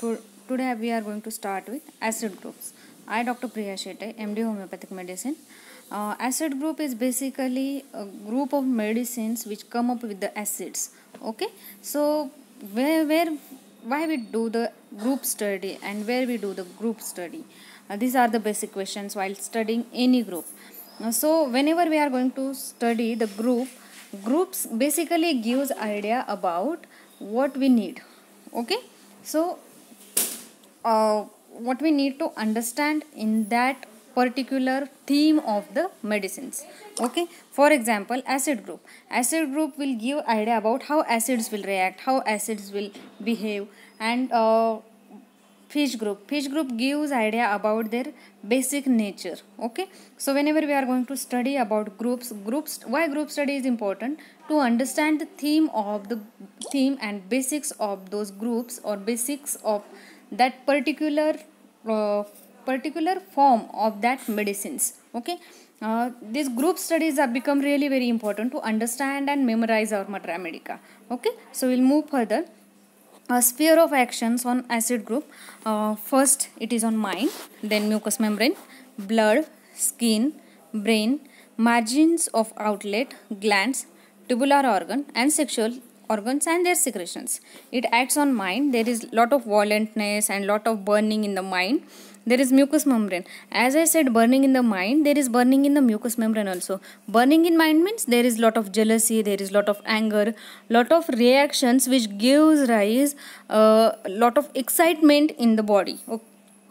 today we are going to start with acid groups. I Dr. Priya Shetty, MD Homeopathic Medicine. Uh, acid group is basically a group of medicines which come up with the acids. Okay, so where where why we do the group study and where we do the group study? Uh, these are the basic questions while studying any group. Uh, so whenever we are going to study the group, groups basically gives idea about what we need. Okay, so uh, what we need to understand in that particular theme of the medicines okay for example acid group acid group will give idea about how acids will react how acids will behave and uh, fish group fish group gives idea about their basic nature okay so whenever we are going to study about groups groups why group study is important to understand the theme of the theme and basics of those groups or basics of that particular uh, particular form of that medicines okay uh, these group studies have become really very important to understand and memorize our materia medica okay so we'll move further a sphere of actions on acid group uh, first it is on mind then mucous membrane blood skin brain margins of outlet glands tubular organ and sexual organs and their secretions. It acts on mind. There is lot of violentness and lot of burning in the mind. There is mucous membrane. As I said, burning in the mind, there is burning in the mucous membrane also. Burning in mind means there is lot of jealousy, there is lot of anger, lot of reactions which gives rise uh, lot of excitement in the body. Okay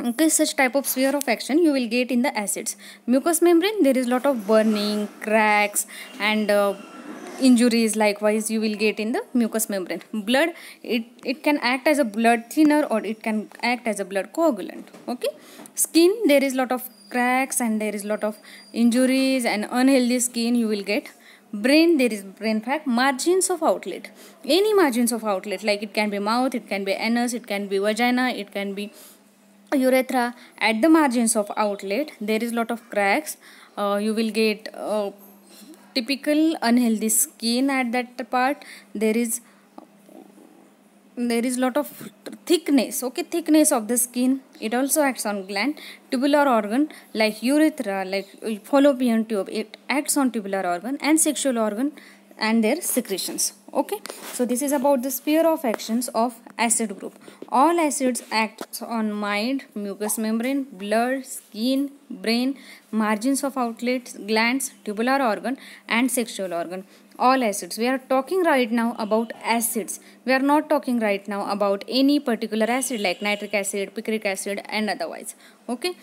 okay such type of sphere of action you will get in the acids mucous membrane there is lot of burning cracks and uh, injuries likewise you will get in the mucous membrane blood it it can act as a blood thinner or it can act as a blood coagulant okay skin there is lot of cracks and there is lot of injuries and unhealthy skin you will get brain there is brain fat margins of outlet any margins of outlet like it can be mouth it can be anus it can be vagina it can be urethra at the margins of outlet there is lot of cracks uh, you will get uh, typical unhealthy skin at that part there is there is lot of thickness okay thickness of the skin it also acts on gland tubular organ like urethra like uh, fallopian tube it acts on tubular organ and sexual organ and their secretions okay so this is about the sphere of actions of acid group all acids act on mind mucous membrane blood skin brain margins of outlets glands tubular organ and sexual organ all acids we are talking right now about acids we are not talking right now about any particular acid like nitric acid picric acid and otherwise okay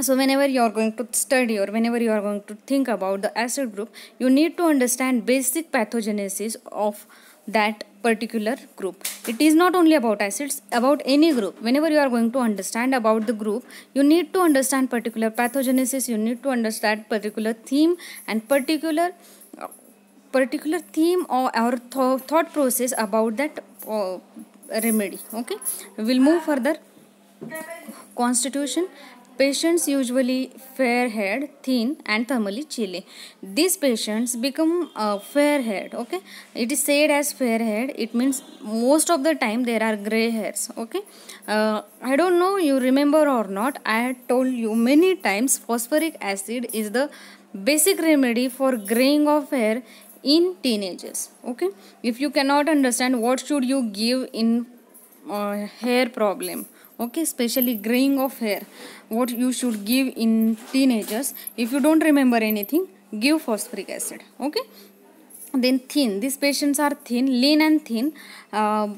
so whenever you are going to study or whenever you are going to think about the acid group you need to understand basic pathogenesis of that particular group it is not only about acids about any group whenever you are going to understand about the group you need to understand particular pathogenesis you need to understand particular theme and particular particular theme or or th thought process about that uh, remedy okay we will move further constitution Patients usually fair-haired, thin and thermally chilly. These patients become uh, fair-haired, okay. It is said as fair-haired. It means most of the time there are grey hairs, okay. Uh, I don't know you remember or not. I had told you many times phosphoric acid is the basic remedy for graying of hair in teenagers, okay. If you cannot understand what should you give in uh, hair problem okay especially graying of hair what you should give in teenagers if you don't remember anything give phosphoric acid okay then thin these patients are thin lean and thin uh,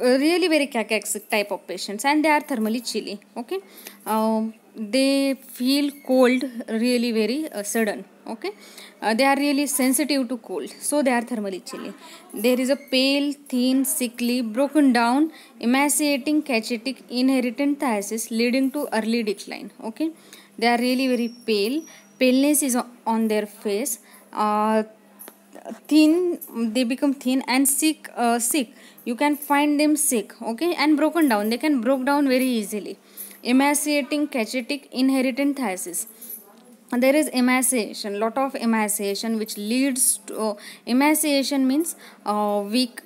really very cacaxic type of patients and they are thermally chilly okay uh, they feel cold really very uh, sudden okay uh, they are really sensitive to cold so they are thermally chilly there is a pale thin sickly broken down emaciating cachetic inheritant thiasis leading to early decline okay they are really very pale paleness is on their face uh, thin they become thin and sick uh, sick you can find them sick okay and broken down they can broke down very easily emaciating cachetic inherited thiasis there is emaciation lot of emaciation which leads to uh, emaciation means uh, weak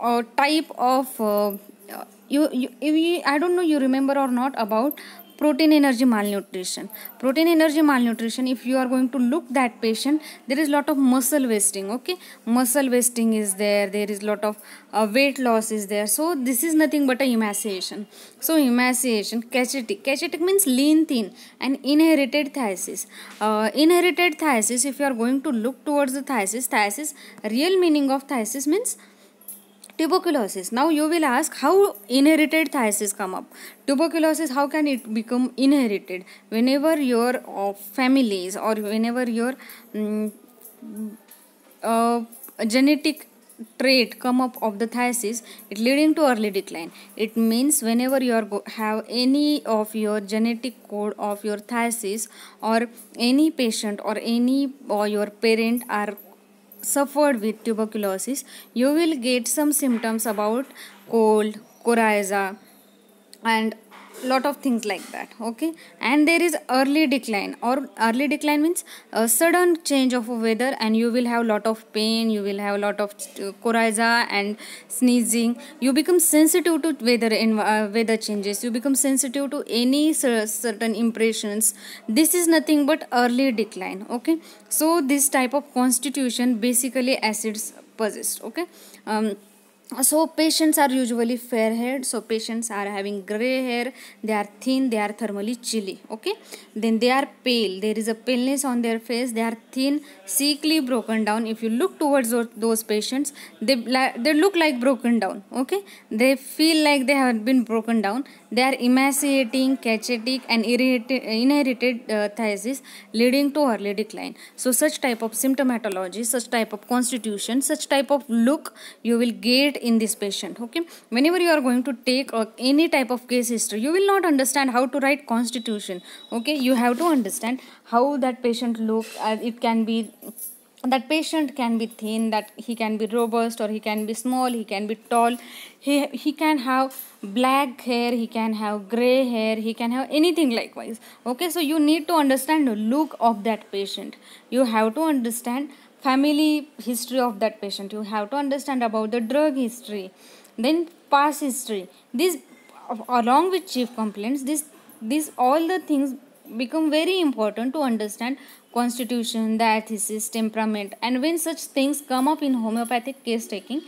uh, type of uh, uh you, you, you i don't know you remember or not about protein energy malnutrition protein energy malnutrition if you are going to look that patient there is lot of muscle wasting okay muscle wasting is there there is lot of uh, weight loss is there so this is nothing but a emaciation so emaciation cachetic cachetic means lean thin and inherited thiasis uh, inherited thiasis if you are going to look towards the thiasis thiasis real meaning of thiasis means tuberculosis now you will ask how inherited thiasis come up tuberculosis how can it become inherited whenever your uh, families or whenever your um, uh, genetic trait come up of the thiasis it leading to early decline it means whenever you are have any of your genetic code of your thiasis or any patient or any or your parent are suffered with tuberculosis, you will get some symptoms about cold, coryza and lot of things like that okay and there is early decline or early decline means a sudden change of weather and you will have lot of pain you will have lot of uh, coryza and sneezing you become sensitive to weather in uh, weather changes you become sensitive to any certain impressions this is nothing but early decline okay so this type of constitution basically acids possess okay um, so patients are usually fair haired so patients are having gray hair they are thin they are thermally chilly okay then they are pale there is a paleness on their face they are thin sickly broken down if you look towards those patients they they look like broken down okay they feel like they have been broken down they are emaciating cachetic and inherited uh, thiasis leading to early decline so such type of symptomatology such type of constitution such type of look you will get in this patient okay whenever you are going to take uh, any type of case history you will not understand how to write constitution okay you have to understand how that patient look uh, it can be that patient can be thin that he can be robust or he can be small he can be tall he he can have black hair he can have gray hair he can have anything likewise okay so you need to understand the look of that patient you have to understand family history of that patient you have to understand about the drug history then past history this along with chief complaints this this all the things become very important to understand constitution diathesis temperament and when such things come up in homeopathic case taking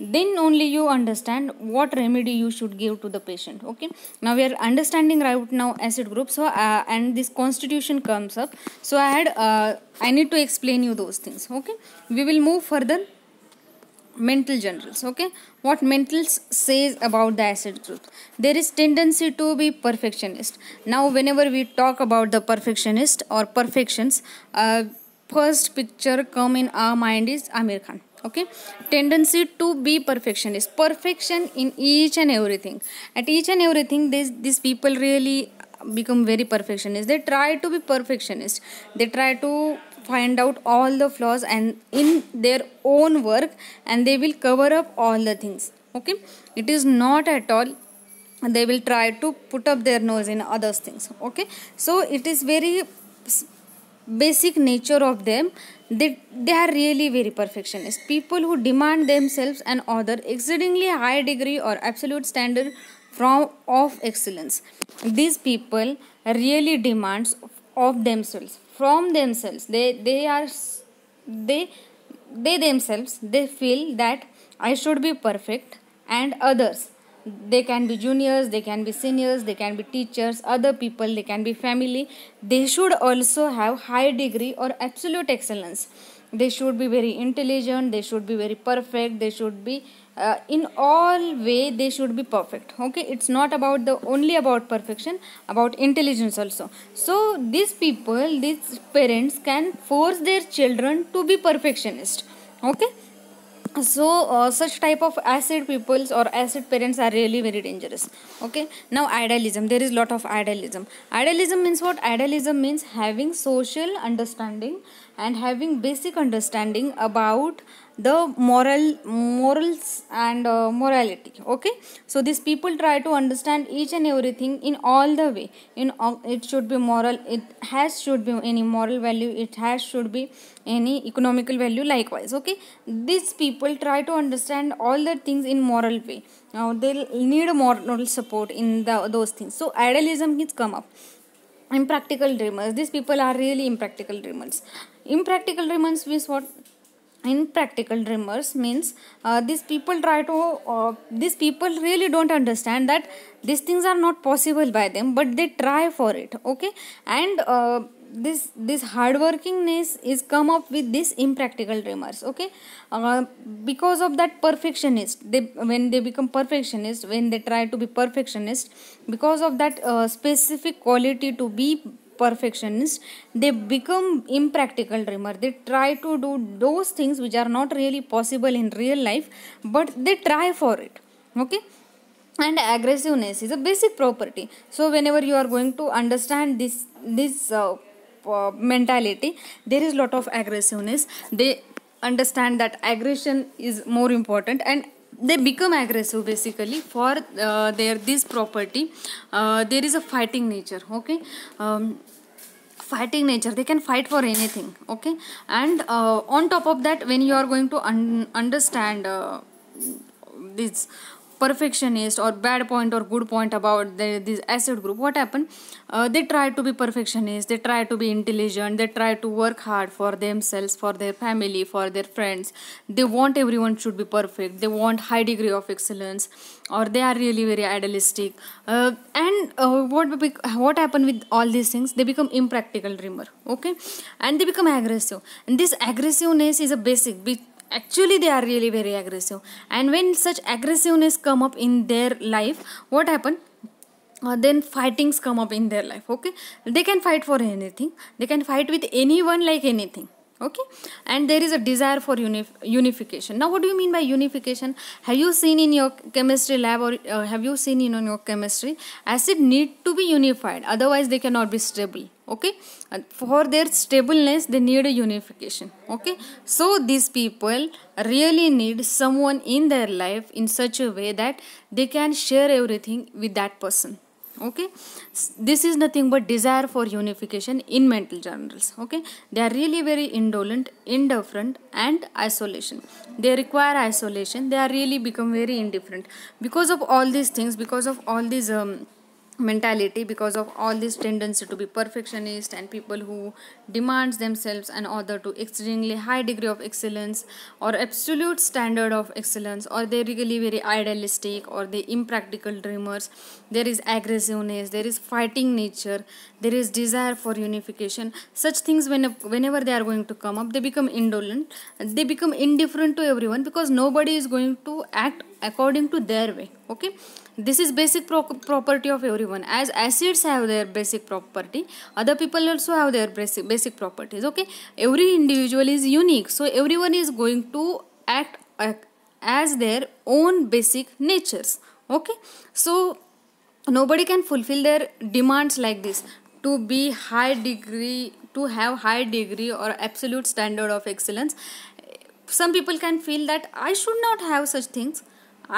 then only you understand what remedy you should give to the patient okay now we are understanding right now acid group so uh, and this constitution comes up so i had uh, i need to explain you those things okay we will move further mental generals okay what mentals says about the acid group there is tendency to be perfectionist now whenever we talk about the perfectionist or perfections uh, first picture come in our mind is amir khan okay tendency to be perfectionist perfection in each and everything at each and everything these these people really become very perfectionist they try to be perfectionist they try to find out all the flaws and in their own work and they will cover up all the things okay it is not at all they will try to put up their nose in others things okay so it is very basic nature of them they, they are really very perfectionist. People who demand themselves and other exceedingly high degree or absolute standard from of excellence. These people really demands of themselves from themselves. They they are they they themselves they feel that I should be perfect and others they can be juniors they can be seniors they can be teachers other people they can be family they should also have high degree or absolute excellence they should be very intelligent they should be very perfect they should be uh, in all way they should be perfect okay it's not about the only about perfection about intelligence also so these people these parents can force their children to be perfectionist okay so uh, such type of acid peoples or acid parents are really very dangerous okay now idealism there is lot of idealism idealism means what idealism means having social understanding and having basic understanding about the moral morals and uh, morality okay so these people try to understand each and everything in all the way in all, uh, it should be moral it has should be any moral value it has should be any economical value likewise okay these people try to understand all the things in moral way now they need moral support in the those things so idealism is come up impractical dreamers these people are really impractical dreamers impractical dreamers means what impractical dreamers means uh, these people try to uh, these people really don't understand that these things are not possible by them but they try for it okay and uh, this this hardworkingness is come up with these impractical dreamers okay uh, because of that perfectionist they when they become perfectionist when they try to be perfectionist because of that uh, specific quality to be perfectionists they become impractical dreamer they try to do those things which are not really possible in real life but they try for it okay and aggressiveness is a basic property so whenever you are going to understand this this uh, uh, mentality there is lot of aggressiveness they understand that aggression is more important and they become aggressive basically for uh, their this property uh, there is a fighting nature okay um, fighting nature they can fight for anything okay and uh, on top of that when you are going to un understand uh, this perfectionist or bad point or good point about the, this acid group what happened uh, they try to be perfectionist they try to be intelligent they try to work hard for themselves for their family for their friends they want everyone should be perfect they want high degree of excellence or they are really very idealistic uh, and uh, what what happen with all these things they become impractical dreamer okay and they become aggressive and this aggressiveness is a basic be, actually they are really very aggressive and when such aggressiveness come up in their life what happen uh, then fightings come up in their life okay they can fight for anything they can fight with anyone like anything okay and there is a desire for unif unification now what do you mean by unification have you seen in your chemistry lab or uh, have you seen in your chemistry acid need to be unified otherwise they cannot be stable okay and for their stableness they need a unification okay so these people really need someone in their life in such a way that they can share everything with that person okay this is nothing but desire for unification in mental journals okay they are really very indolent indifferent and isolation they require isolation they are really become very indifferent because of all these things because of all these um, mentality because of all this tendency to be perfectionist and people who demands themselves and other to extremely high degree of excellence or absolute standard of excellence or they really very idealistic or they impractical dreamers there is aggressiveness there is fighting nature there is desire for unification such things when whenever they are going to come up they become indolent they become indifferent to everyone because nobody is going to act according to their way okay this is basic pro property of everyone as acids have their basic property other people also have their basic, basic properties okay every individual is unique so everyone is going to act as their own basic natures okay so nobody can fulfill their demands like this to be high degree to have high degree or absolute standard of excellence some people can feel that i should not have such things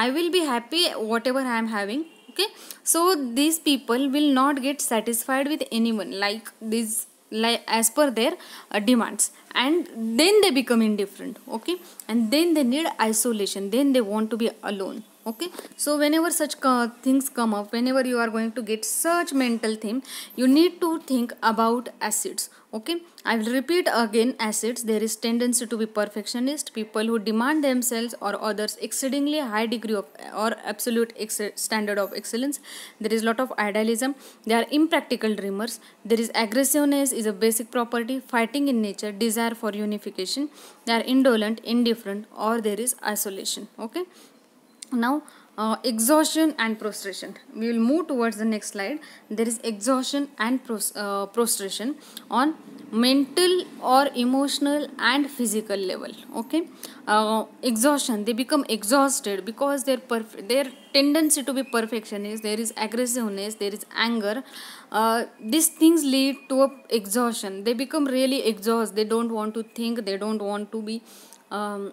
i will be happy whatever i am having okay so these people will not get satisfied with anyone like this. like as per their uh, demands and then they become indifferent okay and then they need isolation then they want to be alone okay so whenever such things come up whenever you are going to get such mental theme you need to think about acids okay i will repeat again acids there is tendency to be perfectionist people who demand themselves or others exceedingly high degree of or absolute standard of excellence there is lot of idealism they are impractical dreamers there is aggressiveness is a basic property fighting in nature desire for unification they are indolent indifferent or there is isolation okay now uh, exhaustion and prostration we will move towards the next slide there is exhaustion and pros uh, prostration on mental or emotional and physical level okay uh, exhaustion they become exhausted because their their tendency to be perfectionist there is aggressiveness there is anger uh, these things lead to exhaustion they become really exhausted they don't want to think they don't want to be um,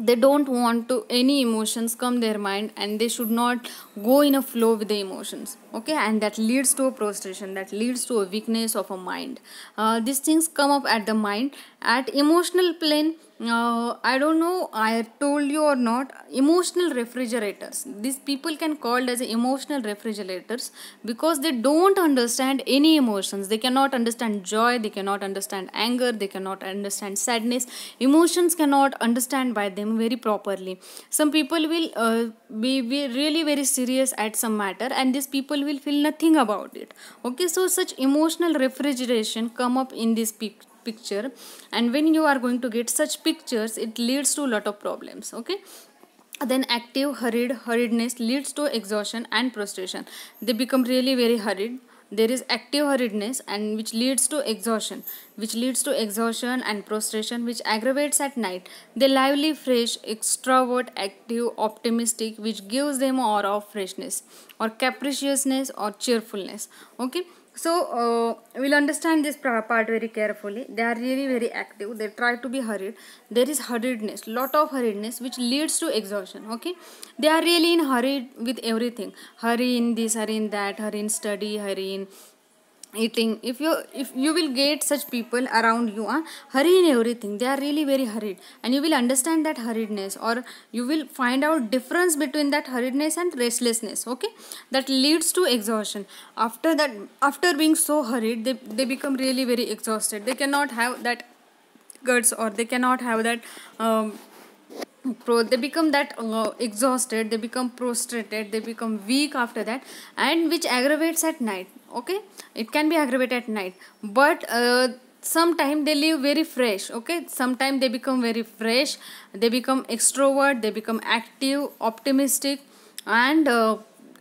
they don't want to any emotions come their mind and they should not go in a flow with the emotions okay and that leads to a prostration that leads to a weakness of a mind uh, these things come up at the mind at emotional plane uh, i don't know i told you or not emotional refrigerators these people can called as emotional refrigerators because they don't understand any emotions they cannot understand joy they cannot understand anger they cannot understand sadness emotions cannot understand by them very properly some people will uh, be, be really very serious at some matter and these people people will feel nothing about it okay so such emotional refrigeration come up in this pic picture and when you are going to get such pictures it leads to a lot of problems okay then active hurried hurriedness leads to exhaustion and prostration they become really very hurried there is active hurriedness and which leads to exhaustion which leads to exhaustion and prostration which aggravates at night they lively fresh extrovert active optimistic which gives them aura of freshness or capriciousness or cheerfulness okay so uh, we'll understand this part very carefully they are really very active they try to be hurried there is hurriedness lot of hurriedness which leads to exhaustion okay they are really in hurry with everything hurry in this hurry in that hurry in study hurry in eating if you if you will get such people around you are ah, hurry in everything they are really very hurried and you will understand that hurriedness or you will find out difference between that hurriedness and restlessness okay that leads to exhaustion after that after being so hurried they, they become really very exhausted they cannot have that guts or they cannot have that um, pro they become that uh, exhausted they become prostrated they become weak after that and which aggravates at night okay it can be aggravated at night but uh, sometime they live very fresh okay sometime they become very fresh they become extrovert they become active optimistic and uh,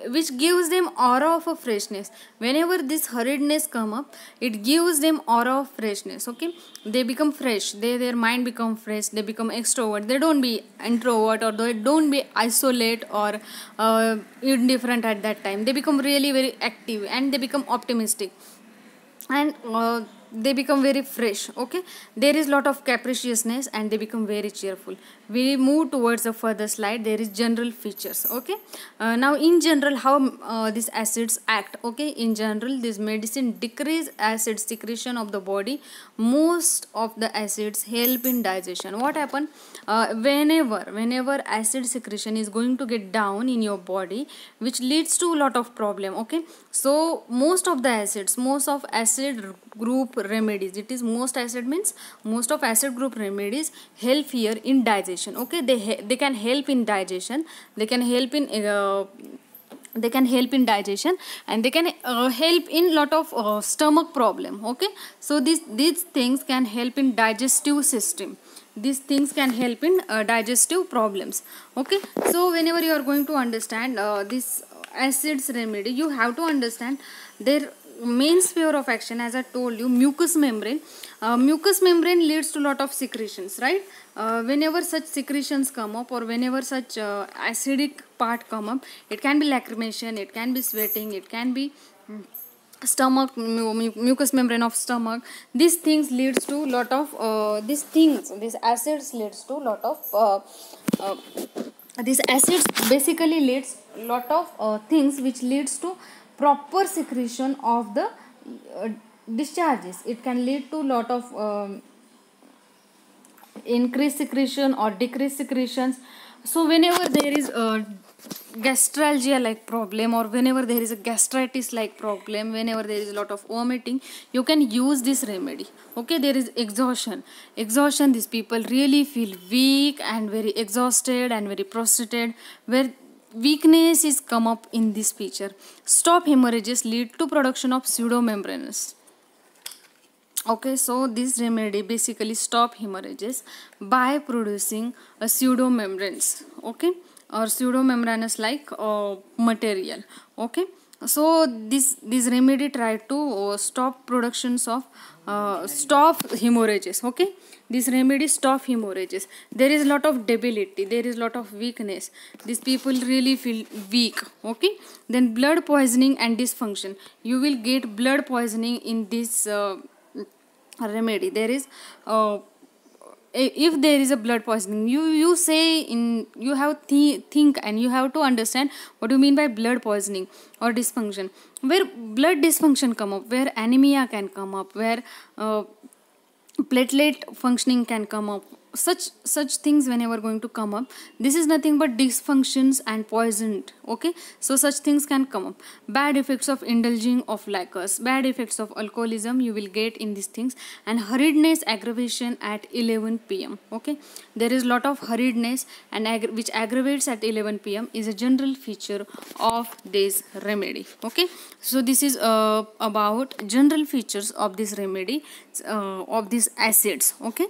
which gives them aura of a freshness whenever this hurriedness come up it gives them aura of freshness okay they become fresh they their mind become fresh they become extrovert they don't be introvert or they don't be isolate or uh, indifferent at that time they become really very active and they become optimistic and uh, they become very fresh okay there is lot of capriciousness and they become very cheerful we move towards the further slide there is general features okay uh, now in general how uh, these acids act okay in general this medicine decrease acid secretion of the body most of the acids help in digestion what happen uh, whenever whenever acid secretion is going to get down in your body which leads to a lot of problem okay so most of the acids most of acid group remedies it is most acid means most of acid group remedies help here in digestion okay they they can help in digestion they can help in uh, they can help in digestion and they can uh, help in lot of uh, stomach problem okay so these these things can help in digestive system these things can help in uh, digestive problems okay so whenever you are going to understand uh, this acids remedy you have to understand their main sphere of action as I told you mucous membrane uh, mucous membrane leads to lot of secretions right uh, whenever such secretions come up or whenever such uh, acidic part come up it can be lacrimation it can be sweating it can be mm, stomach mu mu mucous membrane of stomach these things leads to lot of uh, these things these acids leads to lot of uh, uh, these acids basically leads lot of uh, things which leads to proper secretion of the uh, discharges it can lead to lot of um, increased secretion or decreased secretions so whenever there is a gastralgia like problem or whenever there is a gastritis like problem whenever there is a lot of vomiting you can use this remedy okay there is exhaustion exhaustion these people really feel weak and very exhausted and very prostrated where weakness is come up in this feature. Stop hemorrhages lead to production of pseudomembranous. Okay, so this remedy basically stop hemorrhages by producing a pseudomembranes. Okay, or pseudomembranous like uh, material. Okay, so this this remedy try to uh, stop productions of uh, stop hemorrhages. Okay these remedies stop hemorrhages there is a lot of debility there is a lot of weakness these people really feel weak okay then blood poisoning and dysfunction you will get blood poisoning in this uh, remedy there is uh, if there is a blood poisoning you you say in you have th think and you have to understand what you mean by blood poisoning or dysfunction where blood dysfunction come up where anemia can come up where uh, platelet functioning can come up such such things whenever going to come up this is nothing but dysfunctions and poisoned okay so such things can come up bad effects of indulging of liquors bad effects of alcoholism you will get in these things and hurriedness aggravation at 11 pm okay there is lot of hurriedness and which aggravates at 11 pm is a general feature of this remedy okay so this is uh, about general features of this remedy uh, of these acids okay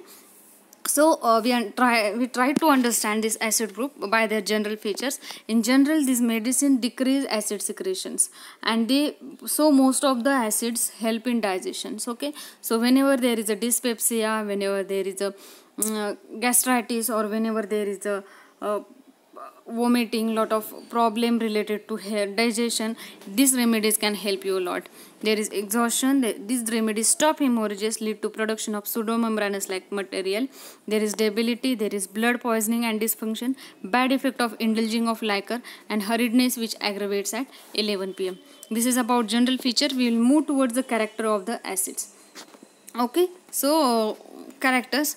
so uh, we try we try to understand this acid group by their general features. In general, these medicine decrease acid secretions, and they so most of the acids help in digestions. Okay, so whenever there is a dyspepsia, whenever there is a mm, uh, gastritis, or whenever there is a uh, vomiting lot of problem related to hair digestion these remedies can help you a lot there is exhaustion these remedies stop hemorrhages lead to production of pseudomembranous like material there is debility there is blood poisoning and dysfunction bad effect of indulging of liquor and hurriedness which aggravates at 11 pm this is about general feature we will move towards the character of the acids okay so characters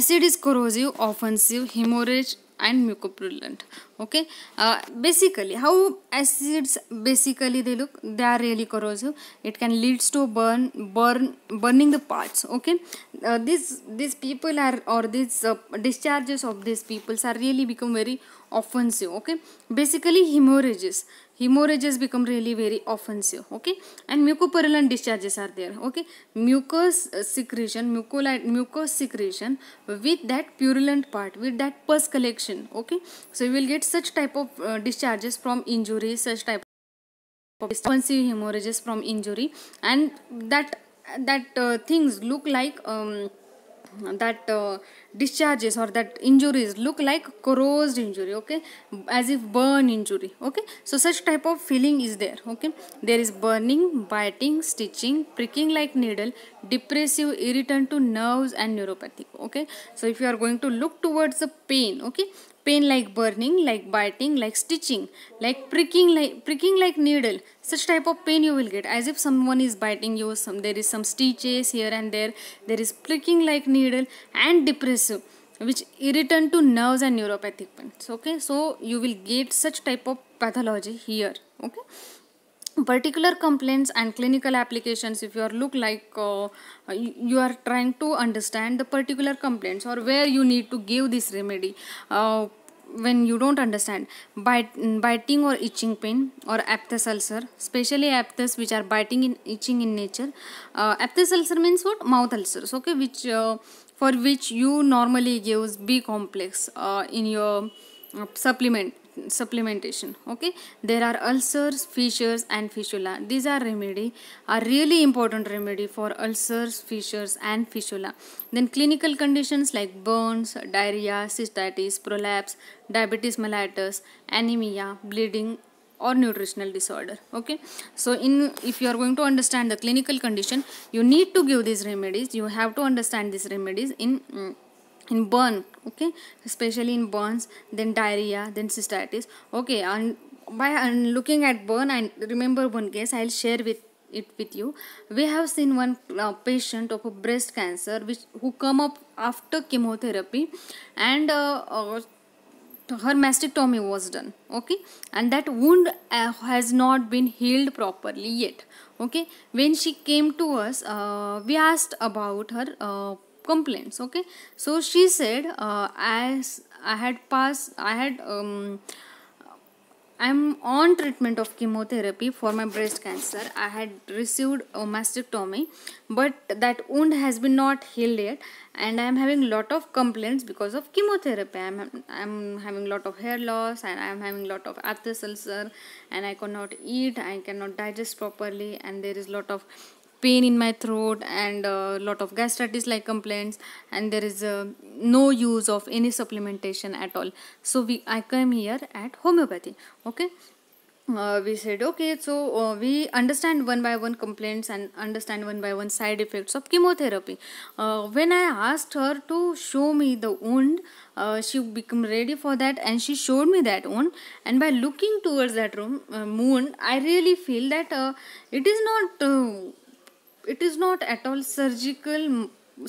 acid is corrosive offensive hemorrhage and mucoprolent okay uh, basically how acids basically they look they are really corrosive it can leads to burn burn burning the parts okay uh, these these people are or these uh, discharges of these peoples are really become very offensive okay basically hemorrhages hemorrhages become really very offensive okay and mucopurulent discharges are there okay mucus uh, secretion mucolite mucus secretion with that purulent part with that pus collection okay so you will get such type of uh, discharges from injury such type of offensive hemorrhages from injury and that that uh, things look like um, that uh, discharges or that injuries look like corroded injury okay as if burn injury okay so such type of feeling is there okay there is burning biting stitching pricking like needle depressive irritant to nerves and neuropathic okay so if you are going to look towards the pain okay Pain like burning, like biting, like stitching, like pricking, like pricking like needle. Such type of pain you will get as if someone is biting you. Some there is some stitches here and there. There is pricking like needle and depressive which irritant to nerves and neuropathic pains okay so you will get such type of pathology here okay particular complaints and clinical applications if you are look like uh, you are trying to understand the particular complaints or where you need to give this remedy uh, when you don't understand bite, biting or itching pain or aphthous ulcer especially aphthous which are biting and itching in nature uh, aphthous ulcer means what mouth ulcers okay which uh, for which you normally use b complex uh, in your uh, supplement supplementation okay there are ulcers fissures and fistula these are remedy are really important remedy for ulcers fissures and fistula then clinical conditions like burns diarrhea cystitis prolapse diabetes mellitus anemia bleeding or nutritional disorder okay so in if you are going to understand the clinical condition you need to give these remedies you have to understand these remedies in mm, in burn okay especially in burns then diarrhea then cystitis okay and by and looking at burn I remember one case i'll share with it with you we have seen one uh, patient of a breast cancer which who come up after chemotherapy and uh, uh, her mastectomy was done okay and that wound uh, has not been healed properly yet okay when she came to us uh, we asked about her uh, complaints okay so she said uh, as i had passed i had um, I'm on treatment of chemotherapy for my breast cancer. I had received a mastectomy, but that wound has been not healed yet, and I'm having lot of complaints because of chemotherapy. I'm I'm having lot of hair loss, and I'm having lot of aphthous ulcer, and I cannot eat, I cannot digest properly, and there is lot of pain in my throat and a lot of gastritis like complaints and there is uh, no use of any supplementation at all so we i came here at homeopathy okay uh, we said okay so uh, we understand one by one complaints and understand one by one side effects of chemotherapy uh, when i asked her to show me the wound uh, she became ready for that and she showed me that wound and by looking towards that room moon, uh, i really feel that uh, it is not it is not at all surgical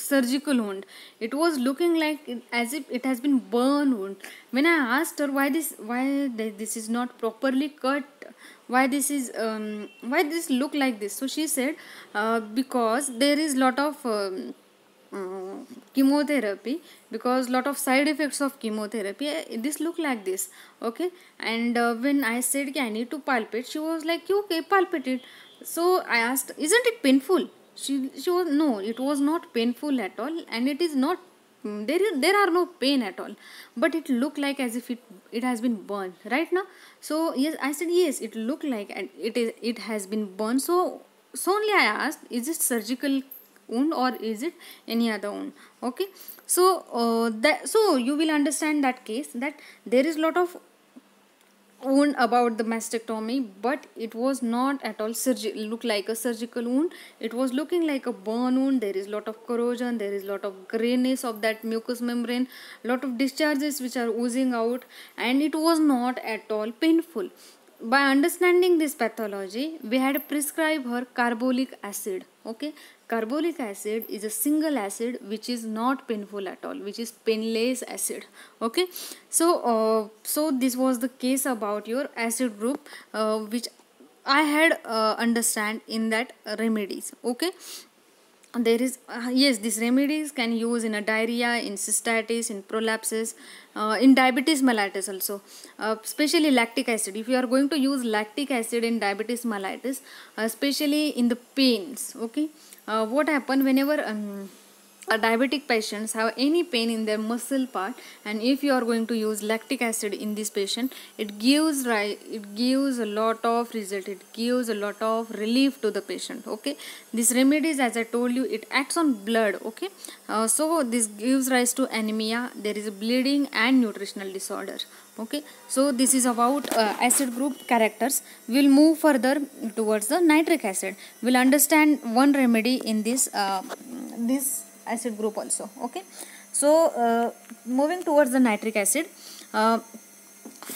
surgical wound it was looking like as if it has been burn wound when i asked her why this why this is not properly cut why this is um, why this look like this so she said uh, because there is lot of um, uh, chemotherapy because lot of side effects of chemotherapy eh, this look like this okay and uh, when i said okay, i need to palpate she was like okay palpate it so I asked, isn't it painful? She, she was, no, it was not painful at all and it is not mm, there is, there are no pain at all but it looked like as if it it has been burned right now so yes i said yes it looked like and it is it has been burned so so only i asked is it surgical wound or is it any other wound okay so uh, that so you will understand that case that there is lot of wound about the mastectomy but it was not at all surgical look like a surgical wound it was looking like a burn wound there is lot of corrosion there is lot of grayness of that mucous membrane lot of discharges which are oozing out and it was not at all painful by understanding this pathology we had prescribed her carbolic acid okay Carbolic acid is a single acid which is not painful at all, which is painless acid. Okay, so uh, so this was the case about your acid group, uh, which I had uh, understand in that remedies. Okay, there is uh, yes these remedies can use in a diarrhea in cystitis in prolapses uh, in diabetes mellitus also uh, especially lactic acid if you are going to use lactic acid in diabetes mellitus uh, especially in the pains okay uh, what happen whenever um, a diabetic patients have any pain in their muscle part and if you are going to use lactic acid in this patient it gives it gives a lot of result it gives a lot of relief to the patient okay this remedies as i told you it acts on blood okay uh, so this gives rise to anemia there is bleeding and nutritional disorder okay so this is about uh, acid group characters we'll move further towards the nitric acid we'll understand one remedy in this uh, this acid group also okay so uh, moving towards the nitric acid uh,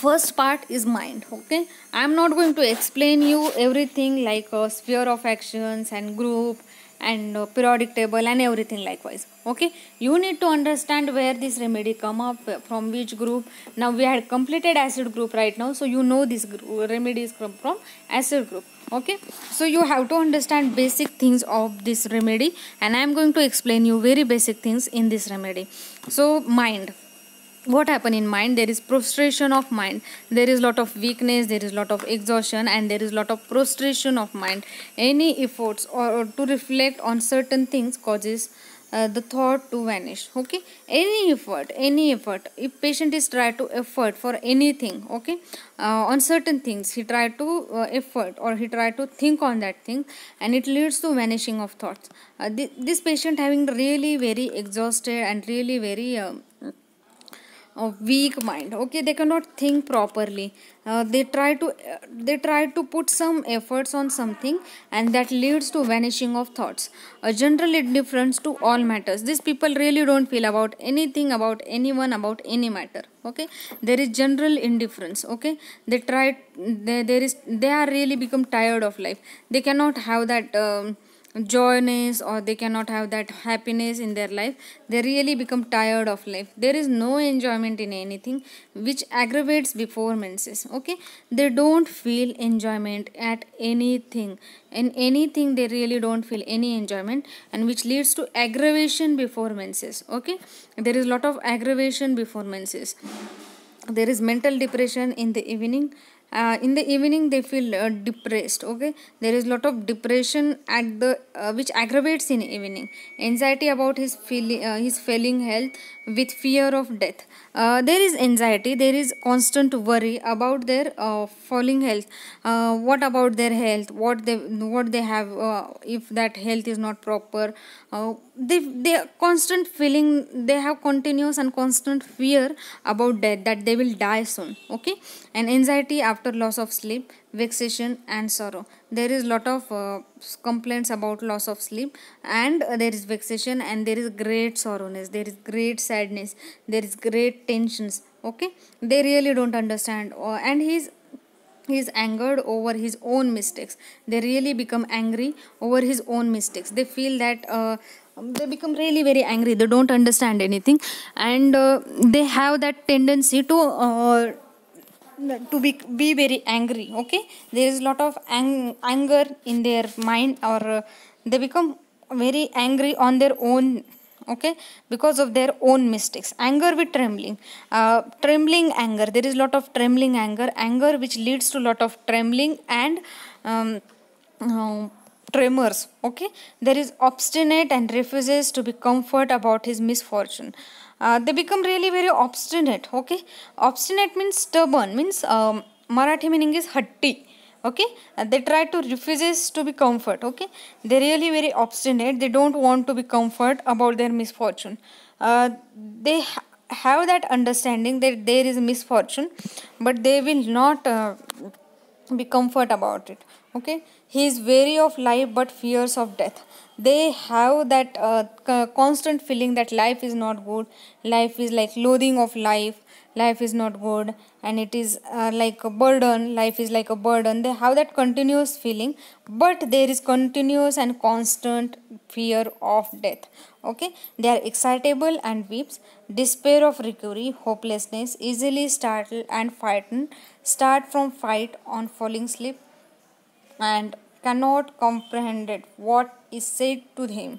first part is mind okay i am not going to explain you everything like a uh, sphere of actions and group and uh, periodic table and everything likewise okay you need to understand where this remedy come up from which group now we had completed acid group right now so you know this remedy is from acid group okay so you have to understand basic things of this remedy and i am going to explain you very basic things in this remedy so mind what happen in mind there is prostration of mind there is lot of weakness there is lot of exhaustion and there is lot of prostration of mind any efforts or, or to reflect on certain things causes uh, the thought to vanish okay any effort any effort if patient is try to effort for anything okay uh, on certain things he try to uh, effort or he try to think on that thing and it leads to vanishing of thoughts uh, th this patient having really very exhausted and really very um, a weak mind okay they cannot think properly uh, they try to uh, they try to put some efforts on something and that leads to vanishing of thoughts a general indifference to all matters these people really don't feel about anything about anyone about any matter okay there is general indifference okay they try they, there is they are really become tired of life they cannot have that um, joyness or they cannot have that happiness in their life they really become tired of life there is no enjoyment in anything which aggravates before menses okay they don't feel enjoyment at anything in anything they really don't feel any enjoyment and which leads to aggravation before menses okay there is lot of aggravation before menses there is mental depression in the evening uh, in the evening they feel uh, depressed okay there is lot of depression at the uh, which aggravates in evening anxiety about his feeling uh, his failing health with fear of death uh, there is anxiety there is constant worry about their uh, falling health uh, what about their health what they what they have uh, if that health is not proper uh, they they constant feeling they have continuous and constant fear about death that they will die soon okay and anxiety after loss of sleep vexation and sorrow there is lot of uh, complaints about loss of sleep and uh, there is vexation and there is great sorrowness there is great sadness there is great tensions okay they really don't understand uh, and he's he is angered over his own mistakes they really become angry over his own mistakes they feel that uh, um, they become really very angry they don't understand anything and uh, they have that tendency to uh, to be be very angry okay there is lot of ang anger in their mind or uh, they become very angry on their own okay because of their own mistakes anger with trembling uh, trembling anger there is lot of trembling anger anger which leads to lot of trembling and um, uh, tremors okay there is obstinate and refuses to be comfort about his misfortune uh, they become really very obstinate okay obstinate means stubborn means um, marathi meaning is hatti okay they try to refuses to be comfort okay they really very obstinate they don't want to be comfort about their misfortune uh, they ha have that understanding that there is misfortune but they will not uh, be comfort about it okay he is wary of life but fears of death they have that uh, constant feeling that life is not good life is like loathing of life life is not good and it is uh, like a burden life is like a burden they have that continuous feeling but there is continuous and constant fear of death okay they are excitable and weeps despair of recovery hopelessness easily startled and frightened start from fight on falling sleep and cannot comprehend it, what is said to him.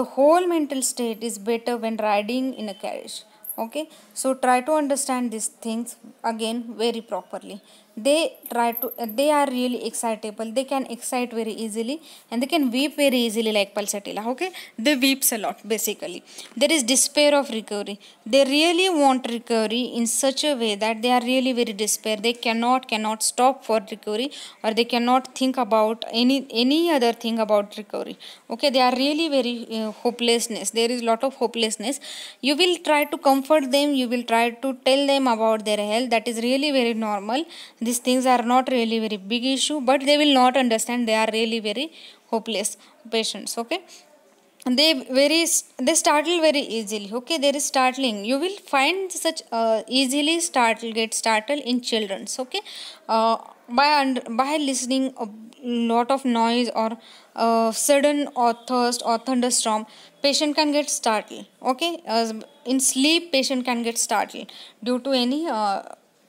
The whole mental state is better when riding in a carriage. Okay, so try to understand these things again very properly they try to uh, they are really excitable they can excite very easily and they can weep very easily like pulsatilla okay they weeps a lot basically there is despair of recovery they really want recovery in such a way that they are really very despair they cannot cannot stop for recovery or they cannot think about any any other thing about recovery okay they are really very uh, hopelessness there is lot of hopelessness you will try to comfort them you will try to tell them about their health that is really very normal these things are not really very big issue but they will not understand they are really very hopeless patients okay they very they startle very easily okay there is startling you will find such uh, easily startle get startled in children. okay uh, by by listening a lot of noise or uh, sudden or thirst or thunderstorm patient can get startled okay in sleep patient can get startled due to any uh,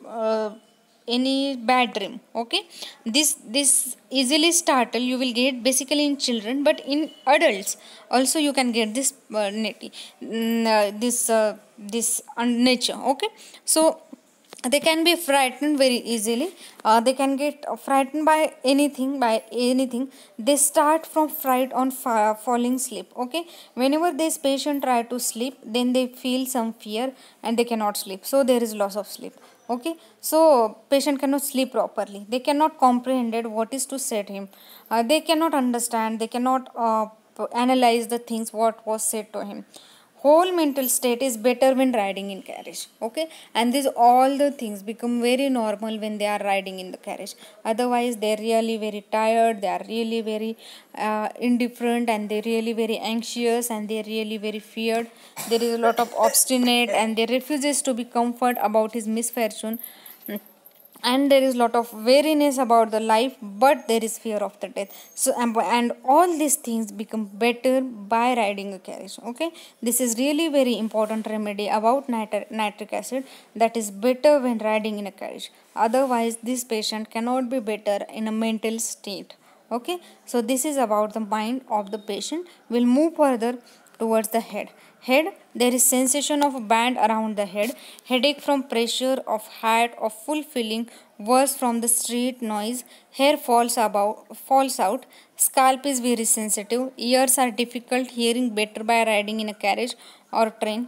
uh, any bad dream okay this this easily startle you will get basically in children but in adults also you can get this uh, mm, uh this uh, this uh, nature okay so they can be frightened very easily uh, they can get frightened by anything by anything they start from fright on falling sleep, okay whenever this patient try to sleep then they feel some fear and they cannot sleep so there is loss of sleep okay so patient cannot sleep properly they cannot comprehended what is to said him uh, they cannot understand they cannot uh, analyze the things what was said to him whole mental state is better when riding in carriage okay and these all the things become very normal when they are riding in the carriage otherwise they're really very tired they are really very uh, indifferent and they're really very anxious and they're really very feared there is a lot of obstinate and they refuses to be comfort about his misfortune and there is lot of weariness about the life but there is fear of the death so and, all these things become better by riding a carriage okay this is really very important remedy about nitric acid that is better when riding in a carriage otherwise this patient cannot be better in a mental state okay so this is about the mind of the patient we'll move further towards the head head there is sensation of band around the head, headache from pressure of heart of full feeling, worse from the street noise, hair falls about falls out, scalp is very sensitive, ears are difficult hearing better by riding in a carriage or train.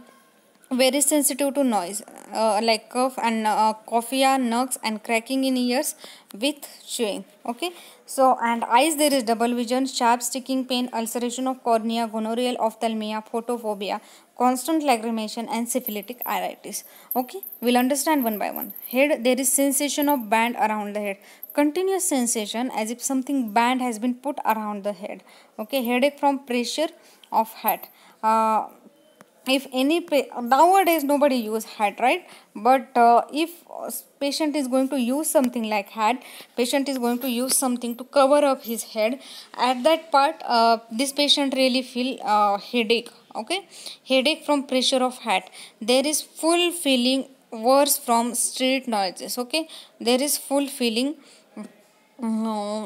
Very sensitive to noise uh, like cough and uh, coffea, knocks and cracking in ears with chewing. Okay, so and eyes there is double vision, sharp sticking pain, ulceration of cornea, gonorrhea, ophthalmia, photophobia, constant lagrimation and syphilitic iritis. Okay, we'll understand one by one. Head, there is sensation of band around the head. Continuous sensation as if something band has been put around the head. Okay, headache from pressure of head. Uh, if any nowadays nobody use hat right but uh, if patient is going to use something like hat patient is going to use something to cover up his head at that part uh, this patient really feel uh, headache okay headache from pressure of hat there is full feeling worse from street noises okay there is full feeling No, mm,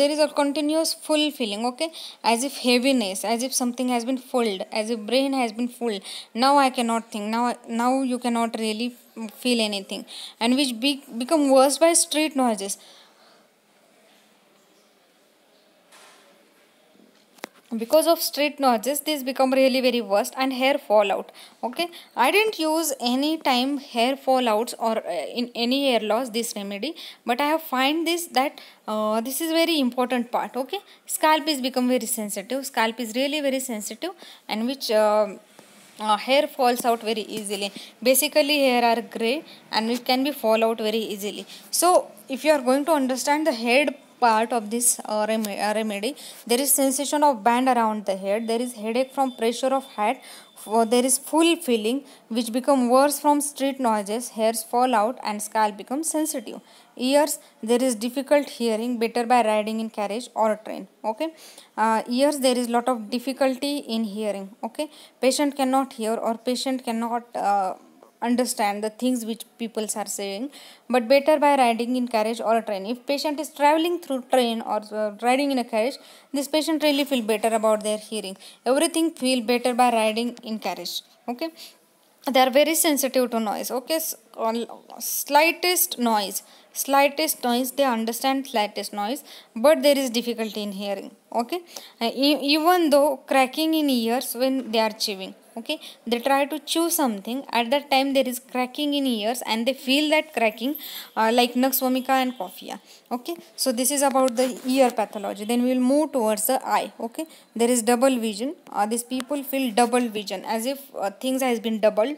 there is a continuous full feeling okay as if heaviness as if something has been filled, as if brain has been full now i cannot think now now you cannot really feel anything and which be, become worse by street noises because of straight notches these become really very worst and hair fall out. okay i didn't use any time hair fallouts or uh, in any hair loss this remedy but i have find this that uh, this is very important part okay scalp is become very sensitive scalp is really very sensitive and which uh, uh, hair falls out very easily basically hair are gray and it can be fall out very easily so if you are going to understand the head part of this uh, uh, remedy there is sensation of band around the head there is headache from pressure of head for there is full feeling which become worse from street noises hairs fall out and scalp becomes sensitive ears there is difficult hearing better by riding in carriage or train okay uh, ears there is lot of difficulty in hearing okay patient cannot hear or patient cannot uh, understand the things which people are saying but better by riding in carriage or train if patient is traveling through train or uh, riding in a carriage this patient really feel better about their hearing everything feel better by riding in carriage okay they are very sensitive to noise okay all slightest noise slightest noise they understand slightest noise but there is difficulty in hearing okay uh, even though cracking in ears when they are chewing okay they try to chew something at that time there is cracking in ears and they feel that cracking uh, like vomica and coffea okay so this is about the ear pathology then we will move towards the eye okay there is double vision uh, these people feel double vision as if uh, things has been doubled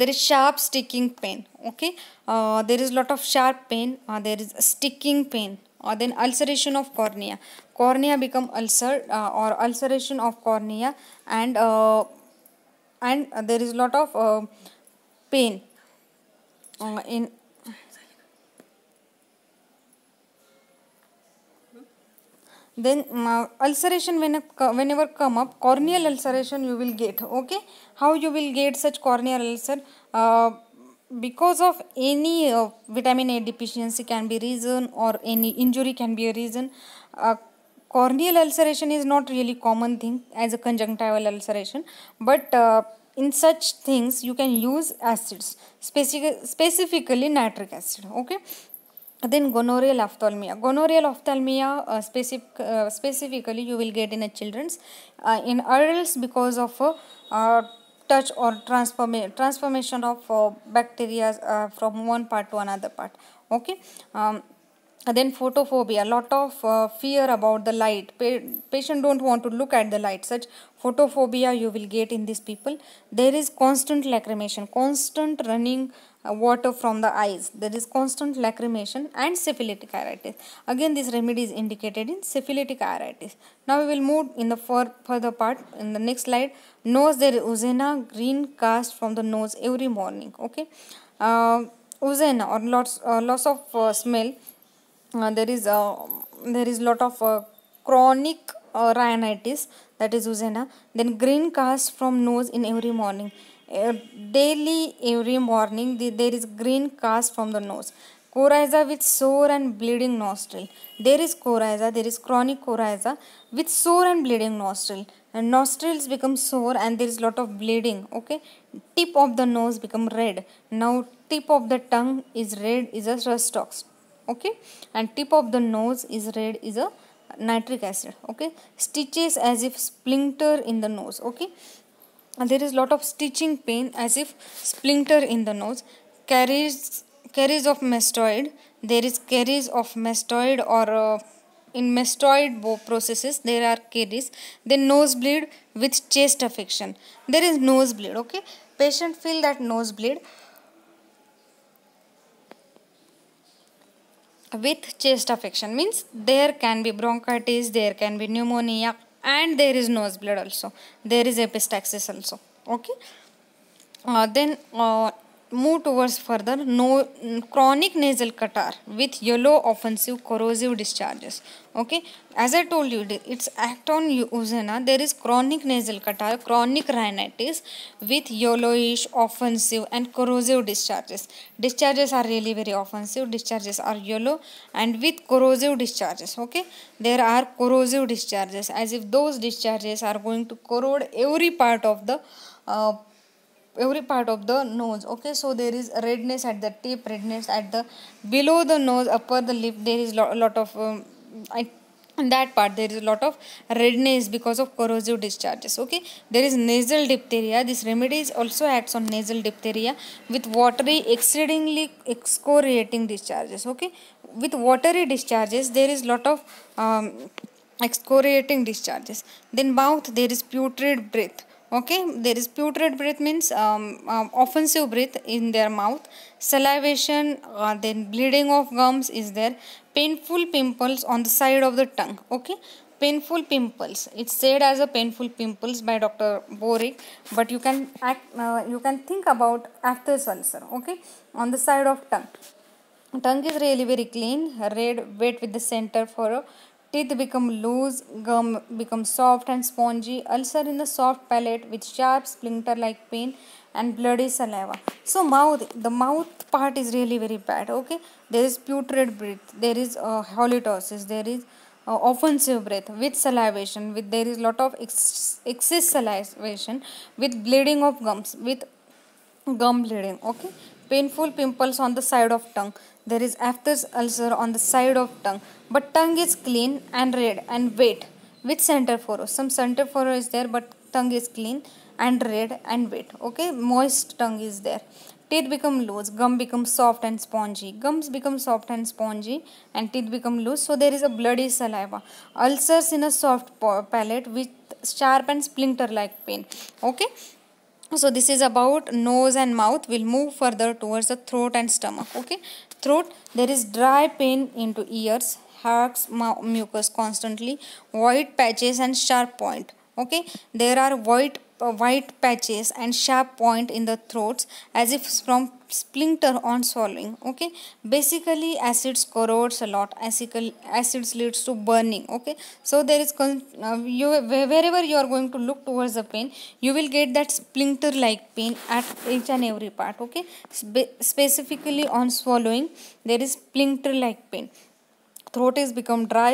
there is sharp sticking pain okay uh, there is lot of sharp pain uh, there is sticking pain or uh, then ulceration of cornea cornea become ulcer uh, or ulceration of cornea and uh, and there is lot of uh, pain uh, in then mm, uh, ulceration when, whenever come up corneal ulceration you will get okay how you will get such corneal ulcer uh, because of any uh, vitamin a deficiency can be reason or any injury can be a reason uh, corneal ulceration is not really common thing as a conjunctival ulceration but uh, in such things you can use acids specific, specifically nitric acid okay then gonorrheal ophthalmia gonorrheal ophthalmia uh, specific, uh, specifically you will get in a children's uh, in adults because of a uh, uh, touch or transform transformation of uh, bacteria from one part to another part okay um, then photophobia a lot of uh, fear about the light pa patient don't want to look at the light such photophobia you will get in these people there is constant lacrimation constant running uh, water from the eyes there is constant lacrimation and syphilitic iritis again this remedy is indicated in syphilitic iritis now we will move in the further part in the next slide nose there is uzena, green cast from the nose every morning okay uh, or lots uh, loss of uh, smell uh, there is a uh, there is lot of uh, chronic rhinitis that is usena then green cast from nose in every morning uh, daily every morning the, there is green cast from the nose coryza with sore and bleeding nostril there is coryza there is chronic coryza with sore and bleeding nostril and nostrils become sore and there is lot of bleeding okay tip of the nose become red now tip of the tongue is red is a rustox okay and tip of the nose is red is a nitric acid okay stitches as if splinter in the nose okay and there is lot of stitching pain as if splinter in the nose carries carries of mastoid there is carries of mastoid or uh, in mastoid processes there are carries. then nosebleed with chest affection there is nosebleed okay patient feel that nosebleed with chest affection means there can be bronchitis, there can be pneumonia and there is nose blood also. There is epistaxis also. Okay. Uh, then uh, move towards further no chronic nasal catarrh with yellow offensive corrosive discharges okay as i told you it's act on usina there is chronic nasal catarrh chronic rhinitis with yellowish offensive and corrosive discharges discharges are really very offensive discharges are yellow and with corrosive discharges okay there are corrosive discharges as if those discharges are going to corrode every part of the uh, every part of the nose okay so there is redness at the tip redness at the below the nose upper the lip there is lo lot of um, I, in that part there is a lot of redness because of corrosive discharges okay there is nasal diphtheria this remedy also acts on nasal diphtheria with watery exceedingly excoriating discharges okay with watery discharges there is lot of um, excoriating discharges then mouth there is putrid breath okay there is putrid breath means um, um, offensive breath in their mouth salivation uh, then bleeding of gums is there painful pimples on the side of the tongue okay painful pimples it's said as a painful pimples by dr boric but you can act uh, you can think about after ulcer okay on the side of tongue tongue is really very clean red wet with the center for a Teeth become loose, gum becomes soft and spongy, ulcer in the soft palate with sharp splinter-like pain and bloody saliva. So mouth, the mouth part is really very bad, okay. There is putrid breath, there is uh, halitosis, there is uh, offensive breath with salivation, with there is lot of ex excess salivation, with bleeding of gums, with gum bleeding, okay. Painful pimples on the side of tongue. There is aphthous ulcer on the side of tongue. But tongue is clean and red and wet with center furrow. Some center furrow is there but tongue is clean and red and wet. Okay, moist tongue is there. Teeth become loose, gum becomes soft and spongy. Gums become soft and spongy and teeth become loose. So there is a bloody saliva. Ulcers in a soft palate with sharp and splinter like pain. Okay so this is about nose and mouth we'll move further towards the throat and stomach okay throat there is dry pain into ears hawks mucus constantly white patches and sharp point okay there are white uh, white patches and sharp point in the throats as if from splinter on swallowing okay basically acids corrodes a lot acids leads to burning okay so there is uh, you wherever you are going to look towards the pain you will get that splinter like pain at each and every part okay Spe specifically on swallowing there is splinter like pain throat is become dry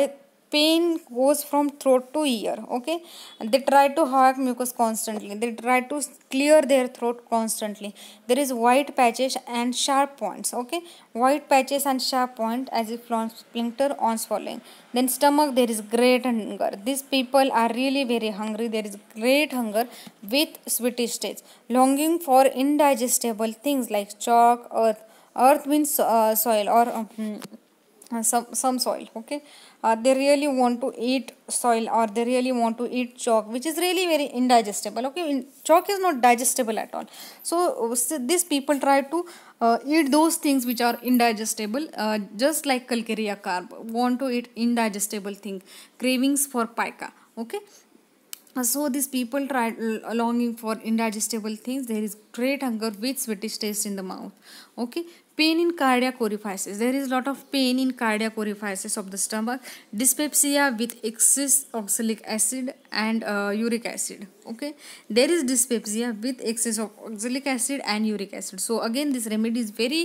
pain goes from throat to ear okay they try to hog mucus constantly they try to clear their throat constantly there is white patches and sharp points okay white patches and sharp point as if from splinter on swallowing then stomach there is great hunger these people are really very hungry there is great hunger with sweetish taste longing for indigestible things like chalk earth earth means uh, soil or um, uh, some some soil okay uh, they really want to eat soil or they really want to eat chalk which is really very indigestible okay In, chalk is not digestible at all so, uh, so these people try to uh, eat those things which are indigestible uh, just like calcarea carb want to eat indigestible thing cravings for pica okay uh, so these people try longing for indigestible things there is great hunger with sweetish taste in the mouth okay pain in cardiac orifices there is lot of pain in cardiac orifices of the stomach dyspepsia with excess oxalic acid and uh, uric acid okay there is dyspepsia with excess of oxalic acid and uric acid so again this remedy is very